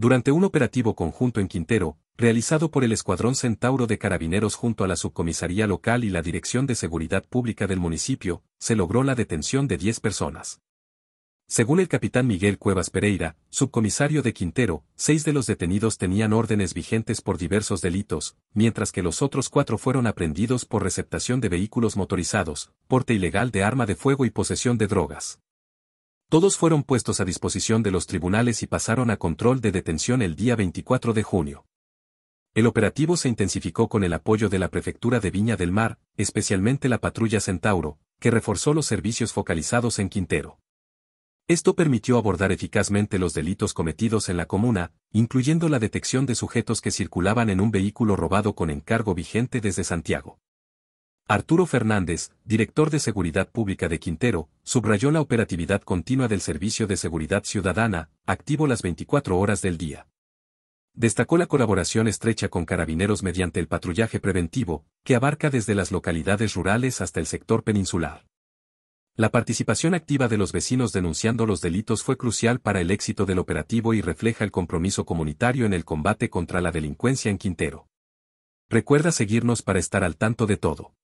Durante un operativo conjunto en Quintero, realizado por el Escuadrón Centauro de Carabineros junto a la Subcomisaría Local y la Dirección de Seguridad Pública del municipio, se logró la detención de 10 personas. Según el capitán Miguel Cuevas Pereira, subcomisario de Quintero, seis de los detenidos tenían órdenes vigentes por diversos delitos, mientras que los otros cuatro fueron aprehendidos por receptación de vehículos motorizados, porte ilegal de arma de fuego y posesión de drogas. Todos fueron puestos a disposición de los tribunales y pasaron a control de detención el día 24 de junio. El operativo se intensificó con el apoyo de la Prefectura de Viña del Mar, especialmente la patrulla Centauro, que reforzó los servicios focalizados en Quintero. Esto permitió abordar eficazmente los delitos cometidos en la comuna, incluyendo la detección de sujetos que circulaban en un vehículo robado con encargo vigente desde Santiago. Arturo Fernández, director de Seguridad Pública de Quintero, subrayó la operatividad continua del Servicio de Seguridad Ciudadana, activo las 24 horas del día. Destacó la colaboración estrecha con carabineros mediante el patrullaje preventivo, que abarca desde las localidades rurales hasta el sector peninsular. La participación activa de los vecinos denunciando los delitos fue crucial para el éxito del operativo y refleja el compromiso comunitario en el combate contra la delincuencia en Quintero. Recuerda seguirnos para estar al tanto de todo.